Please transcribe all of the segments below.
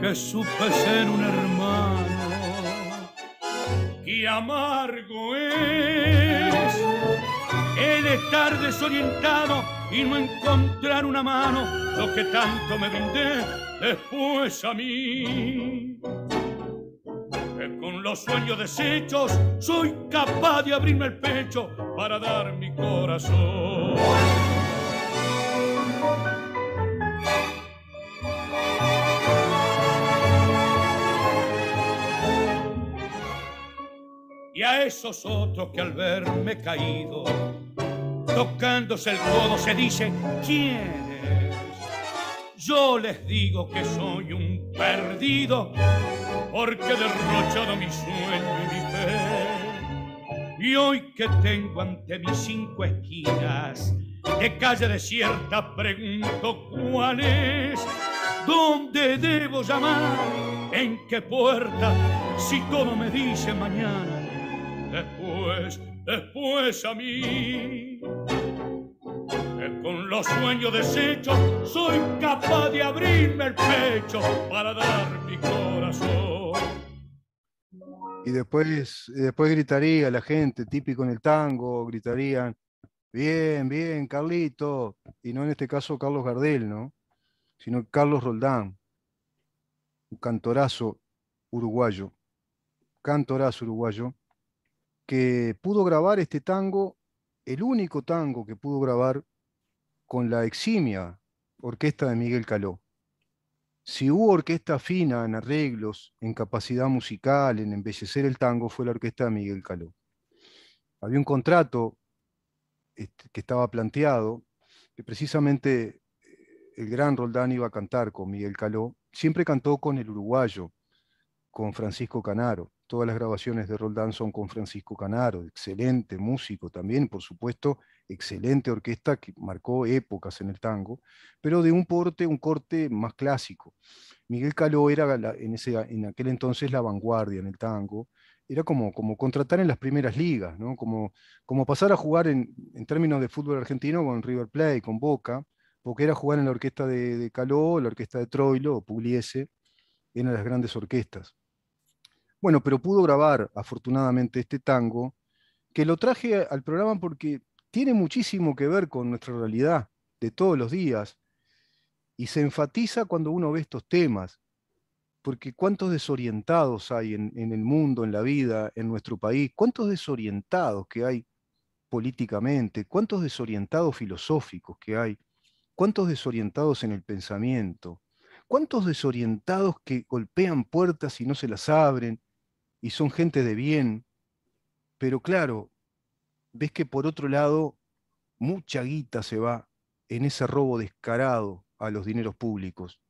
que supe ser un hermano. que amargo es el estar desorientado y no encontrar una mano, lo que tanto me brindé después a mí. Que con los sueños deshechos soy capaz de abrirme el pecho para dar mi corazón. y a esos otros que al verme caído, tocándose el codo, se dice, ¿quién es? Yo les digo que soy un perdido, porque he derrochado mi sueño y mi fe. Y hoy que tengo ante mis cinco esquinas, de calle desierta pregunto cuál es, dónde debo llamar, en qué puerta, si todo me dice mañana después, a mí. Que con los sueños deshechos soy capaz de abrirme el pecho para dar mi corazón. Y después, después gritaría la gente, típico en el tango, gritarían, bien, bien, Carlito. Y no en este caso Carlos Gardel, ¿no? Sino Carlos Roldán, un cantorazo uruguayo, cantorazo uruguayo, que pudo grabar este tango, el único tango que pudo grabar con la eximia orquesta de Miguel Caló. Si hubo orquesta fina en arreglos, en capacidad musical, en embellecer el tango, fue la orquesta de Miguel Caló. Había un contrato este, que estaba planteado, que precisamente eh, el gran Roldán iba a cantar con Miguel Caló. Siempre cantó con el uruguayo, con Francisco Canaro. Todas las grabaciones de Roldán son con Francisco Canaro, excelente músico también, por supuesto, excelente orquesta que marcó épocas en el tango, pero de un porte, un corte más clásico. Miguel Caló era en, ese, en aquel entonces la vanguardia en el tango, era como, como contratar en las primeras ligas, ¿no? como, como pasar a jugar en, términos de fútbol argentino con River Plate, con Boca, porque era jugar en la orquesta de, Caló, la orquesta de Troilo o Pugliese, eran las grandes orquestas. Bueno, pero pudo grabar afortunadamente este tango, que lo traje al programa porque tiene muchísimo que ver con nuestra realidad de todos los días y se enfatiza cuando uno ve estos temas, porque cuántos desorientados hay en, el mundo, en la vida, en nuestro país, cuántos desorientados que hay políticamente, cuántos desorientados filosóficos que hay, cuántos desorientados en el pensamiento, cuántos desorientados que golpean puertas y no se las abren, y son gente de bien, pero claro, ves que por otro lado mucha guita se va en ese robo descarado a los dineros públicos,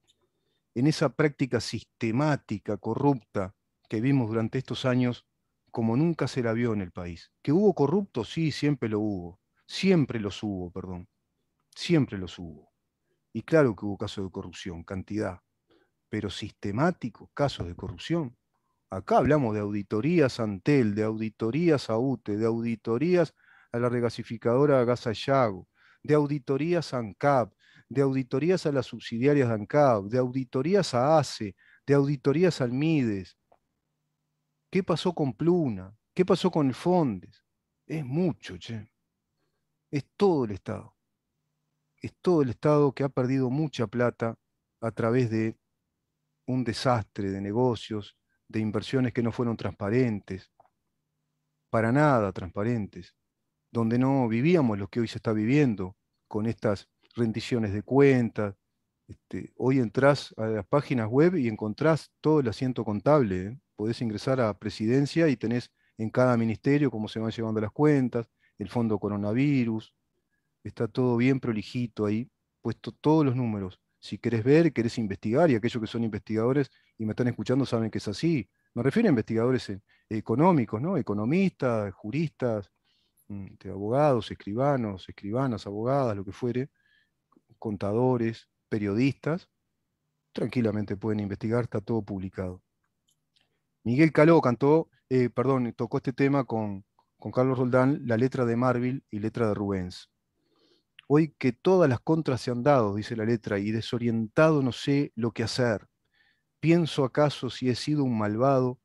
en esa práctica sistemática, corrupta, que vimos durante estos años como nunca se la vio en el país. Que hubo corruptos, sí, siempre lo hubo, siempre los hubo, perdón, siempre los hubo. Y claro que hubo casos de corrupción, cantidad, pero sistemáticos casos de corrupción. Acá hablamos de auditorías Antel, de auditorías AUTE, de auditorías a la regasificadora Gasayago, de auditorías ANCAP, de auditorías a las subsidiarias de ANCAP, de auditorías a ACE, de auditorías al MIDES. ¿Qué pasó con Pluna? ¿Qué pasó con el Fondes? Es mucho, che. Es todo el Estado. Es todo el Estado que ha perdido mucha plata a través de un desastre de negocios, de inversiones que no fueron transparentes, para nada transparentes, donde no vivíamos lo que hoy se está viviendo con estas rendiciones de cuentas. Este, hoy entras a las páginas web y encontrás todo el asiento contable. ¿eh? Podés ingresar a presidencia y tenés en cada ministerio cómo se van llevando las cuentas, el fondo coronavirus, está todo bien prolijito ahí, puesto todos los números si querés ver, querés investigar, y aquellos que son investigadores y me están escuchando saben que es así. Me refiero a investigadores eh, económicos, ¿no? Economistas, juristas, mm, abogados, escribanos, escribanas, abogadas, lo que fuere, contadores, periodistas. Tranquilamente pueden investigar, está todo publicado. Miguel Caló cantó, eh, perdón, tocó este tema con, con Carlos Roldán, la letra de Marvel y letra de Rubens. Hoy que todas las contras se han dado, dice la letra, y desorientado no sé lo que hacer. Pienso acaso si he sido un malvado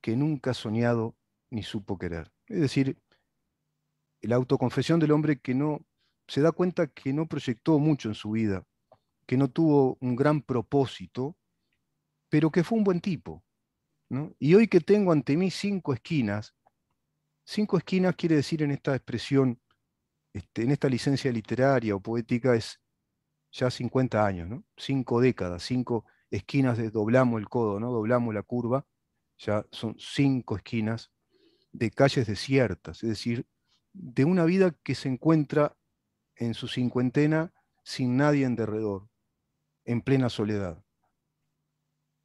que nunca soñado ni supo querer. Es decir, la autoconfesión del hombre que no se da cuenta que no proyectó mucho en su vida, que no tuvo un gran propósito, pero que fue un buen tipo. Y hoy que tengo ante mí cinco esquinas, cinco esquinas quiere decir en esta expresión este, en esta licencia literaria o poética es ya 50 años, ¿no? cinco décadas, cinco esquinas de doblamos el codo, ¿no? doblamos la curva, ya son cinco esquinas de calles desiertas, es decir, de una vida que se encuentra en su cincuentena sin nadie en derredor, en plena soledad.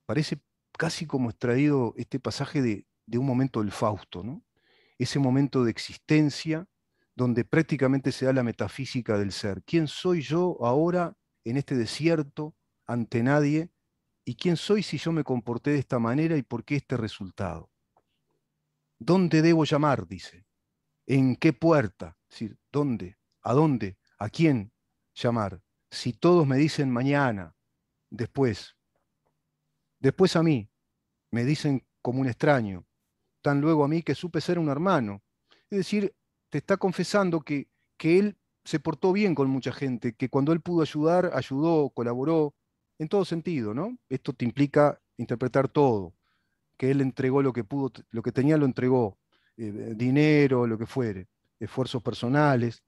Parece casi como extraído este pasaje de, un momento del Fausto, ese momento de existencia donde prácticamente se da la metafísica del ser. ¿Quién soy yo ahora en este desierto ante nadie? ¿Y quién soy si yo me comporté de esta manera y por qué este resultado? ¿Dónde debo llamar? Dice. ¿En qué puerta? Es decir, ¿dónde? ¿A dónde? ¿A quién llamar? Si todos me dicen mañana, después, después a mí, me dicen como un extraño, tan luego a mí que supe ser un hermano. Es decir, te está confesando que, que él se portó bien con mucha gente, que cuando él pudo ayudar, ayudó, colaboró, en todo sentido, ¿no? Esto te implica interpretar todo, que él entregó lo que pudo, lo que tenía lo entregó, eh, dinero, lo que fuere, esfuerzos personales.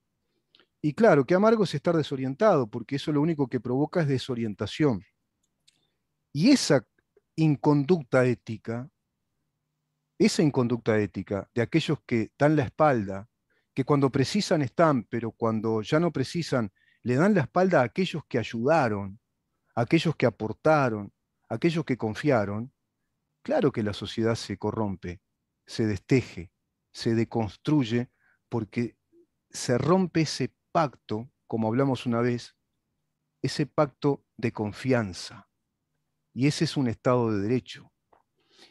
Y claro, que amargo es estar desorientado, porque eso lo único que provoca es desorientación. Y esa inconducta ética, esa inconducta ética de aquellos que dan la espalda que cuando precisan están, pero cuando ya no precisan, le dan la espalda a aquellos que ayudaron, a aquellos que aportaron, a aquellos que confiaron, claro que la sociedad se corrompe, se desteje, se deconstruye, porque se rompe ese pacto, como hablamos una vez, ese pacto de confianza. Y ese es un Estado de Derecho.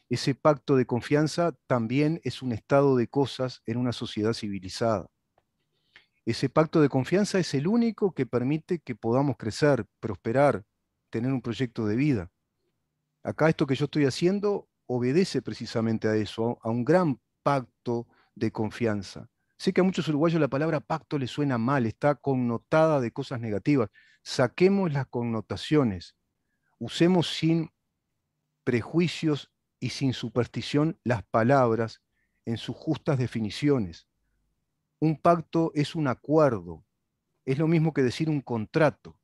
Ese pacto de confianza también es un estado de cosas en una sociedad civilizada. Ese pacto de confianza es el único que permite que podamos crecer, prosperar, tener un proyecto de vida. Acá esto que yo estoy haciendo obedece precisamente a eso, a un gran pacto de confianza. Sé que a muchos uruguayos la palabra pacto le suena mal, está connotada de cosas negativas. Saquemos las connotaciones, usemos sin prejuicios y sin superstición las palabras en sus justas definiciones. Un pacto es un acuerdo, es lo mismo que decir un contrato.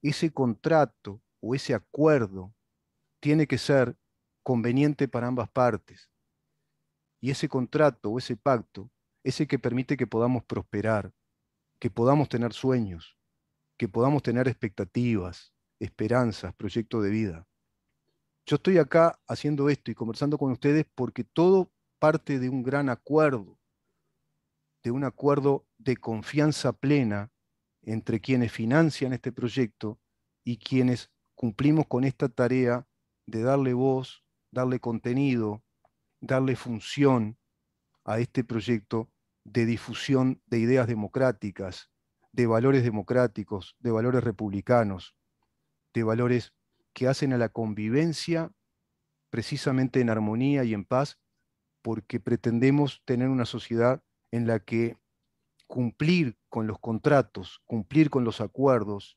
Ese contrato o ese acuerdo tiene que ser conveniente para ambas partes. Y ese contrato o ese pacto es el que permite que podamos prosperar, que podamos tener sueños, que podamos tener expectativas, esperanzas, proyectos de vida. Yo estoy acá haciendo esto y conversando con ustedes porque todo parte de un gran acuerdo, de un acuerdo de confianza plena entre quienes financian este proyecto y quienes cumplimos con esta tarea de darle voz, darle contenido, darle función a este proyecto de difusión de ideas democráticas, de valores democráticos, de valores republicanos, de valores que hacen a la convivencia precisamente en armonía y en paz, porque pretendemos tener una sociedad en la que cumplir con los contratos, cumplir con los acuerdos,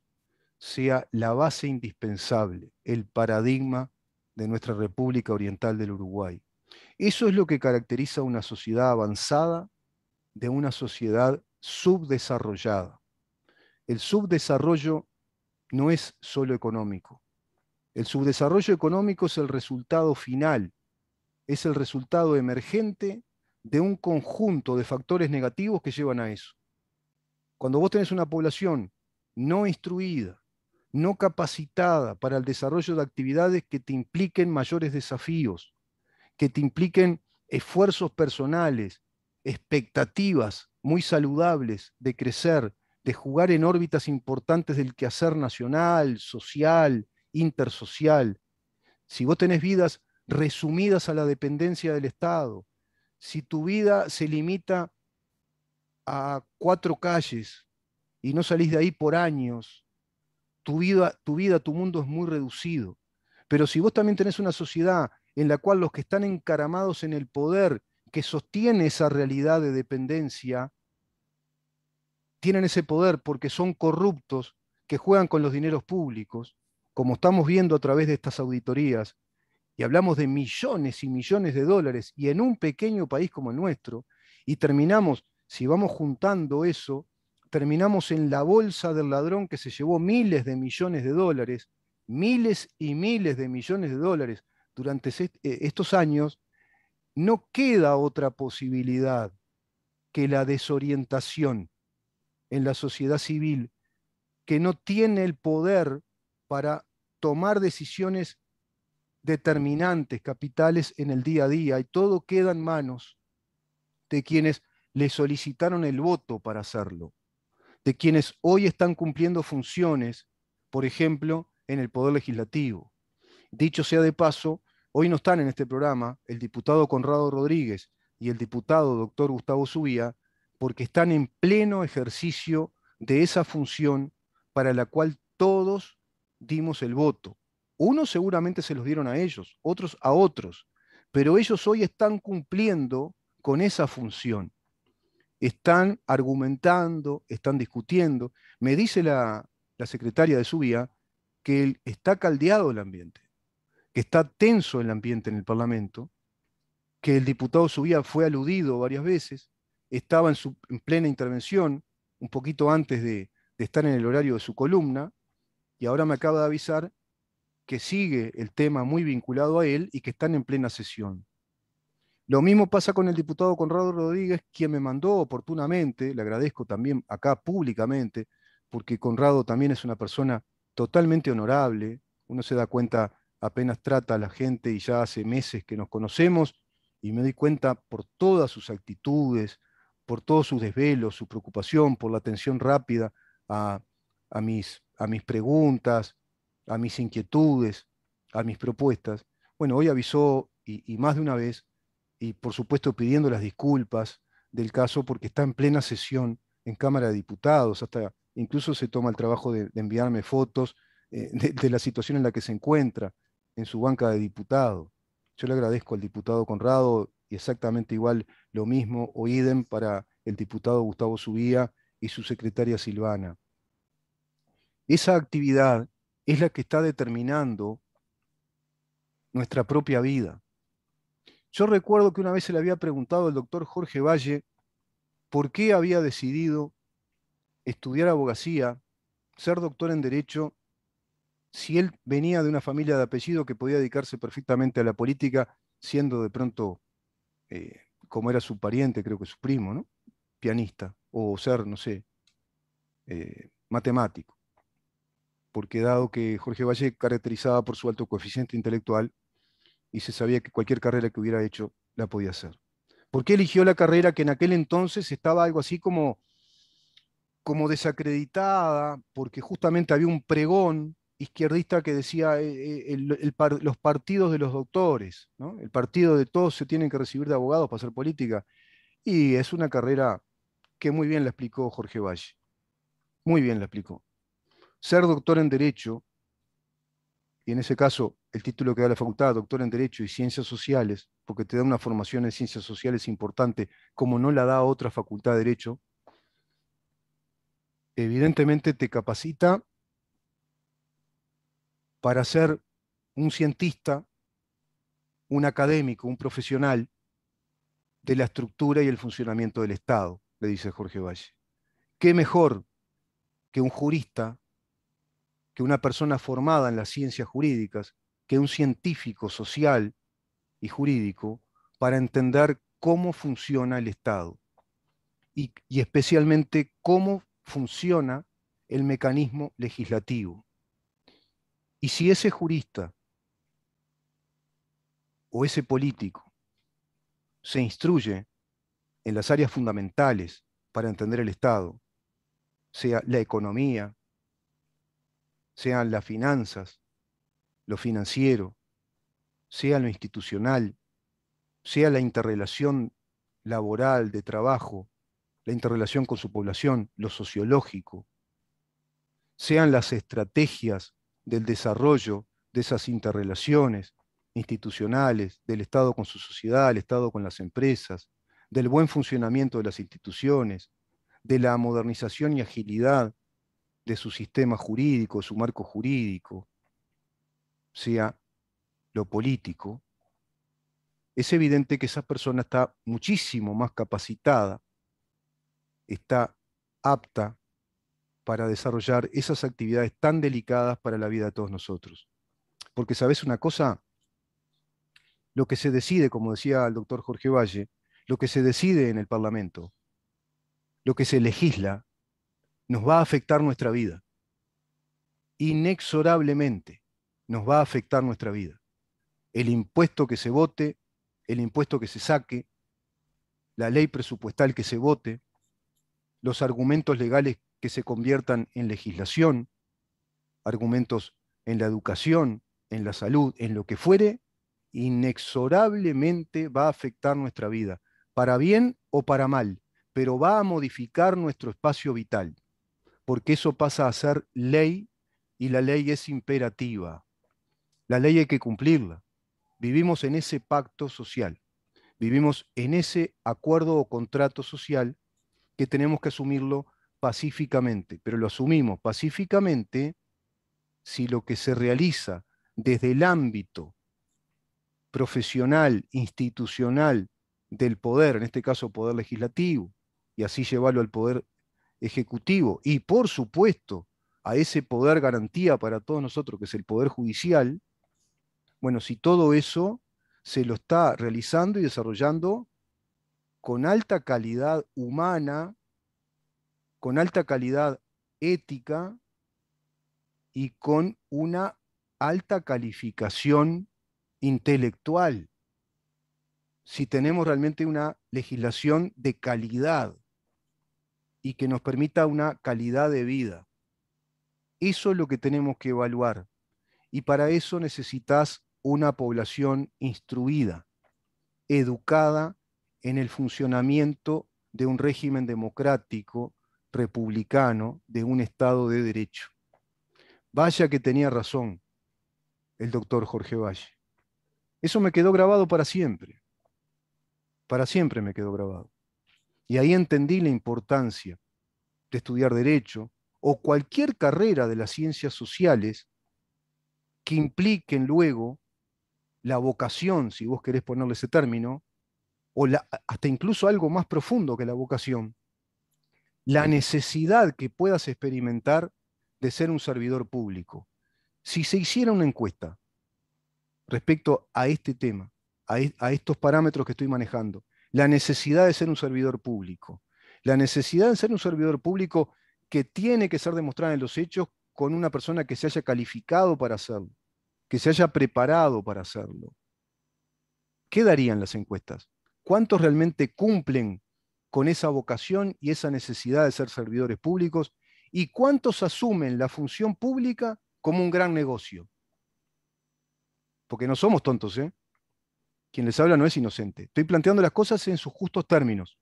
sea la base indispensable, el paradigma de nuestra República Oriental del Uruguay. Eso es lo que caracteriza a una sociedad avanzada de una sociedad subdesarrollada. El subdesarrollo no es solo económico, el subdesarrollo económico es el resultado final, es el resultado emergente de un conjunto de factores negativos que llevan a eso. Cuando vos tenés una población no instruida, no capacitada para el desarrollo de actividades que te impliquen mayores desafíos, que te impliquen esfuerzos personales, expectativas muy saludables de crecer, de jugar en órbitas importantes del quehacer nacional, social, intersocial, si vos tenés vidas resumidas a la dependencia del Estado, si tu vida se limita a cuatro calles y no salís de ahí por años, tu vida, tu vida, tu mundo es muy reducido. Pero si vos también tenés una sociedad en la cual los que están encaramados en el poder, que sostiene esa realidad de dependencia, tienen ese poder porque son corruptos, que juegan con los dineros públicos, como estamos viendo a través de estas auditorías, y hablamos de millones y millones de dólares, y en un pequeño país como el nuestro, y terminamos, si vamos juntando eso, terminamos en la bolsa del ladrón que se llevó miles de millones de dólares, miles y miles de millones de dólares durante eh, estos años, no queda otra posibilidad que la desorientación en la sociedad civil, que no tiene el poder para tomar decisiones determinantes, capitales en el día a día, y todo queda en manos de quienes le solicitaron el voto para hacerlo, de quienes hoy están cumpliendo funciones, por ejemplo, en el Poder Legislativo. Dicho sea de paso, hoy no están en este programa el diputado Conrado Rodríguez y el diputado doctor Gustavo Subía, porque están en pleno ejercicio de esa función para la cual todos dimos el voto. Unos seguramente se los dieron a ellos, otros a otros, pero ellos hoy están cumpliendo con esa función. Están argumentando, están discutiendo. Me dice la, secretaria de Subía que está caldeado el ambiente, que está tenso el ambiente en el Parlamento, que el diputado Subía fue aludido varias veces, estaba en, su, plena intervención, un poquito antes de estar en el horario de su columna, y ahora me acaba de avisar que sigue el tema muy vinculado a él y que están en plena sesión. Lo mismo pasa con el diputado Conrado Rodríguez, quien me mandó oportunamente, le agradezco también acá públicamente, porque Conrado también es una persona totalmente honorable, uno se da cuenta apenas trata a la gente y ya hace meses que nos conocemos y me doy cuenta por todas sus actitudes, por todos sus desvelos, su preocupación por la atención rápida a, a mis a mis preguntas, a mis inquietudes, a mis propuestas. Bueno, hoy avisó y, más de una vez, y por supuesto pidiendo las disculpas del caso porque está en plena sesión en Cámara de Diputados, hasta incluso se toma el trabajo de, enviarme fotos eh, de, la situación en la que se encuentra en su banca de diputado. Yo le agradezco al diputado Conrado y exactamente igual lo mismo o idem para el diputado Gustavo Subía y su secretaria Silvana. Esa actividad es la que está determinando nuestra propia vida. Yo recuerdo que una vez se le había preguntado al doctor Jorge Valle por qué había decidido estudiar abogacía, ser doctor en derecho, si él venía de una familia de apellido que podía dedicarse perfectamente a la política, siendo de pronto, eh, como era su pariente, creo que su primo, ¿no? Pianista, o ser, no sé, eh, matemático porque dado que Jorge Valle caracterizaba por su alto coeficiente intelectual y se sabía que cualquier carrera que hubiera hecho la podía hacer. ¿Por qué eligió la carrera que en aquel entonces estaba algo así como, como desacreditada? Porque justamente había un pregón izquierdista que decía eh, eh, los partidos de los doctores, el partido de todos se tienen que recibir de abogados para hacer política. Y es una carrera que muy bien la explicó Jorge Valle. Muy bien la explicó ser doctor en Derecho, y en ese caso el título que da la facultad, doctor en Derecho y Ciencias Sociales, porque te da una formación en Ciencias Sociales importante, como no la da otra facultad de Derecho, evidentemente te capacita para ser un cientista, un académico, un profesional de la estructura y el funcionamiento del Estado, le dice Jorge Valle. ¿Qué mejor que un jurista que una persona formada en las ciencias jurídicas, que un científico social y jurídico, para entender cómo funciona el Estado y, especialmente cómo funciona el mecanismo legislativo. Y si ese jurista o ese político se instruye en las áreas fundamentales para entender el Estado, sea la economía, sean las finanzas, lo financiero, sea lo institucional, sea la interrelación laboral, de trabajo, la interrelación con su población, lo sociológico, sean las estrategias del desarrollo de esas interrelaciones institucionales, del Estado con su sociedad, el Estado con las empresas, del buen funcionamiento de las instituciones, de la modernización y agilidad de su sistema jurídico, su marco jurídico, sea lo político, es evidente que esa persona está muchísimo más capacitada, está apta para desarrollar esas actividades tan delicadas para la vida de todos nosotros. Porque sabes una cosa, lo que se decide, como decía el doctor Jorge Valle, lo que se decide en el Parlamento, lo que se legisla, nos va a afectar nuestra vida. Inexorablemente nos va a afectar nuestra vida. El impuesto que se vote, el impuesto que se saque, la ley presupuestal que se vote, los argumentos legales que se conviertan en legislación, argumentos en la educación, en la salud, en lo que fuere, inexorablemente va a afectar nuestra vida, para bien o para mal, pero va a modificar nuestro espacio vital porque eso pasa a ser ley y la ley es imperativa. La ley hay que cumplirla. Vivimos en ese pacto social, vivimos en ese acuerdo o contrato social que tenemos que asumirlo pacíficamente, pero lo asumimos pacíficamente si lo que se realiza desde el ámbito profesional, institucional del poder, en este caso poder legislativo, y así llevarlo al poder ejecutivo y por supuesto a ese poder garantía para todos nosotros, que es el poder judicial, bueno, si todo eso se lo está realizando y desarrollando con alta calidad humana, con alta calidad ética y con una alta calificación intelectual, si tenemos realmente una legislación de calidad y que nos permita una calidad de vida. Eso es lo que tenemos que evaluar. Y para eso necesitas una población instruida, educada en el funcionamiento de un régimen democrático, republicano, de un Estado de Derecho. Vaya que tenía razón el doctor Jorge Valle. Eso me quedó grabado para siempre. Para siempre me quedó grabado. Y ahí entendí la importancia de estudiar derecho o cualquier carrera de las ciencias sociales que impliquen luego la vocación, si vos querés ponerle ese término, o hasta incluso algo más profundo que la vocación, la necesidad que puedas experimentar de ser un servidor público. Si se hiciera una encuesta respecto a este tema, a e, estos parámetros que estoy manejando, la necesidad de ser un servidor público. La necesidad de ser un servidor público que tiene que ser demostrada en los hechos con una persona que se haya calificado para hacerlo, que se haya preparado para hacerlo. ¿Qué darían las encuestas? ¿Cuántos realmente cumplen con esa vocación y esa necesidad de ser servidores públicos? ¿Y cuántos asumen la función pública como un gran negocio? Porque no somos tontos, ¿eh? Quien les habla no es inocente. Estoy planteando las cosas en sus justos términos.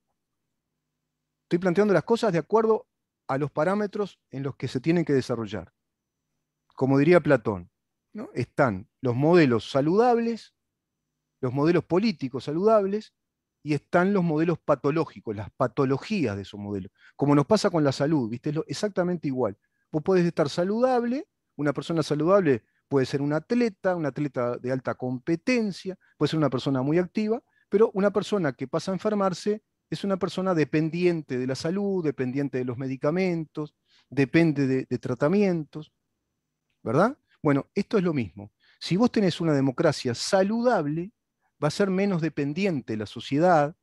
Estoy planteando las cosas de acuerdo a los parámetros en los que se tienen que desarrollar. Como diría Platón, ¿no? están los modelos saludables, los modelos políticos saludables, y están los modelos patológicos, las patologías de esos modelos. Como nos pasa con la salud, ¿viste? exactamente igual. Vos podés estar saludable, una persona saludable puede ser un atleta, un atleta de alta competencia, puede ser una persona muy activa, pero una persona que pasa a enfermarse es una persona dependiente de la salud, dependiente de los medicamentos, depende de, tratamientos, ¿verdad? Bueno, esto es lo mismo. Si vos tenés una democracia saludable, va a ser menos dependiente la sociedad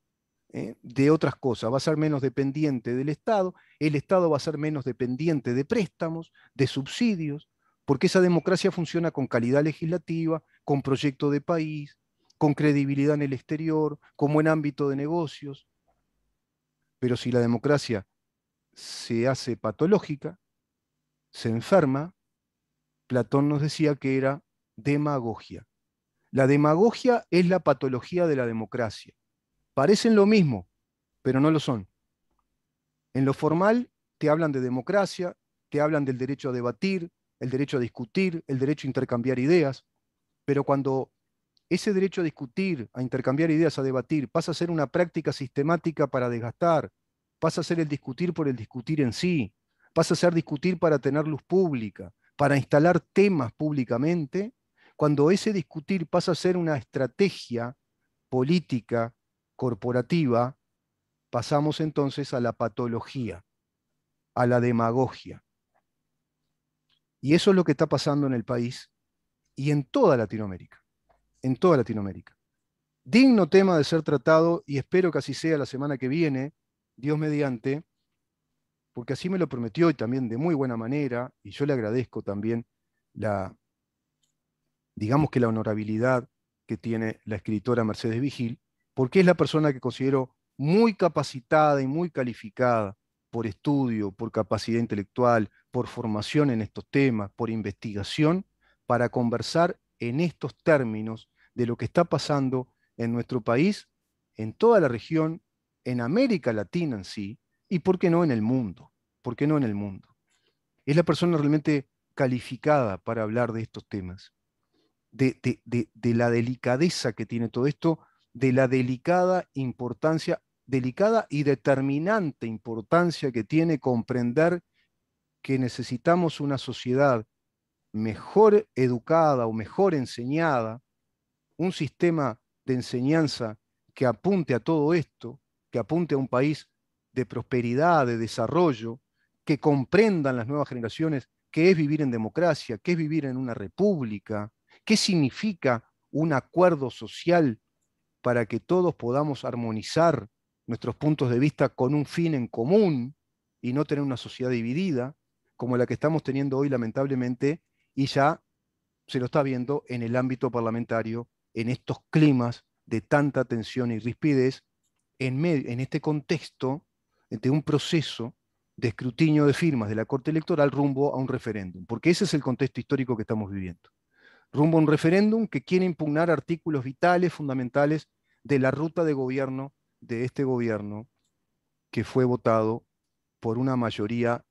¿eh? de otras cosas, va a ser menos dependiente del Estado, el Estado va a ser menos dependiente de préstamos, de subsidios, porque esa democracia funciona con calidad legislativa, con proyecto de país, con credibilidad en el exterior, como en ámbito de negocios. Pero si la democracia se hace patológica, se enferma, Platón nos decía que era demagogia. La demagogia es la patología de la democracia. Parecen lo mismo, pero no lo son. En lo formal te hablan de democracia, te hablan del derecho a debatir, el derecho a discutir, el derecho a intercambiar ideas, pero cuando ese derecho a discutir, a intercambiar ideas, a debatir, pasa a ser una práctica sistemática para desgastar, pasa a ser el discutir por el discutir en sí, pasa a ser discutir para tener luz pública, para instalar temas públicamente, cuando ese discutir pasa a ser una estrategia política, corporativa, pasamos entonces a la patología, a la demagogia. Y eso es lo que está pasando en el país y en toda Latinoamérica. En toda Latinoamérica. Digno tema de ser tratado y espero que así sea la semana que viene, Dios mediante, porque así me lo prometió y también de muy buena manera, y yo le agradezco también la, digamos que la honorabilidad que tiene la escritora Mercedes Vigil, porque es la persona que considero muy capacitada y muy calificada por estudio, por capacidad intelectual, por formación en estos temas, por investigación, para conversar en estos términos de lo que está pasando en nuestro país, en toda la región, en América Latina en sí, y por qué no en el mundo, por qué no en el mundo. Es la persona realmente calificada para hablar de estos temas, de, de la delicadeza que tiene todo esto, de la delicada importancia, delicada y determinante importancia que tiene comprender que necesitamos una sociedad mejor educada o mejor enseñada, un sistema de enseñanza que apunte a todo esto, que apunte a un país de prosperidad, de desarrollo, que comprendan las nuevas generaciones qué es vivir en democracia, qué es vivir en una república, qué significa un acuerdo social para que todos podamos armonizar nuestros puntos de vista con un fin en común y no tener una sociedad dividida, como la que estamos teniendo hoy, lamentablemente, y ya se lo está viendo en el ámbito parlamentario, en estos climas de tanta tensión y rispidez, en, en este contexto de un proceso de escrutinio de firmas de la Corte Electoral rumbo a un referéndum, porque ese es el contexto histórico que estamos viviendo. Rumbo a un referéndum que quiere impugnar artículos vitales, fundamentales de la ruta de gobierno de este gobierno que fue votado por una mayoría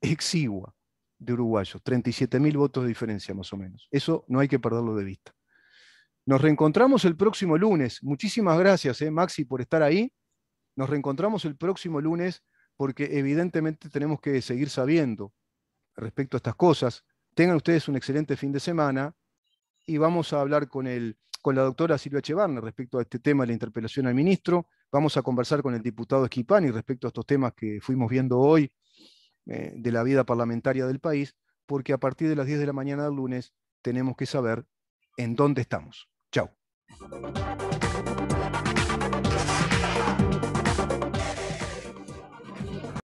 exigua de uruguayos, 37 mil votos de diferencia más o menos. Eso no hay que perderlo de vista. Nos reencontramos el próximo lunes. Muchísimas gracias, eh, Maxi, por estar ahí. Nos reencontramos el próximo lunes porque evidentemente tenemos que seguir sabiendo respecto a estas cosas. Tengan ustedes un excelente fin de semana y vamos a hablar con, el, con la doctora Silvia Echevarne respecto a este tema de la interpelación al ministro. Vamos a conversar con el diputado Esquipani respecto a estos temas que fuimos viendo hoy eh, de la vida parlamentaria del país, porque a partir de las 10 de la mañana del lunes tenemos que saber en dónde estamos. Chao.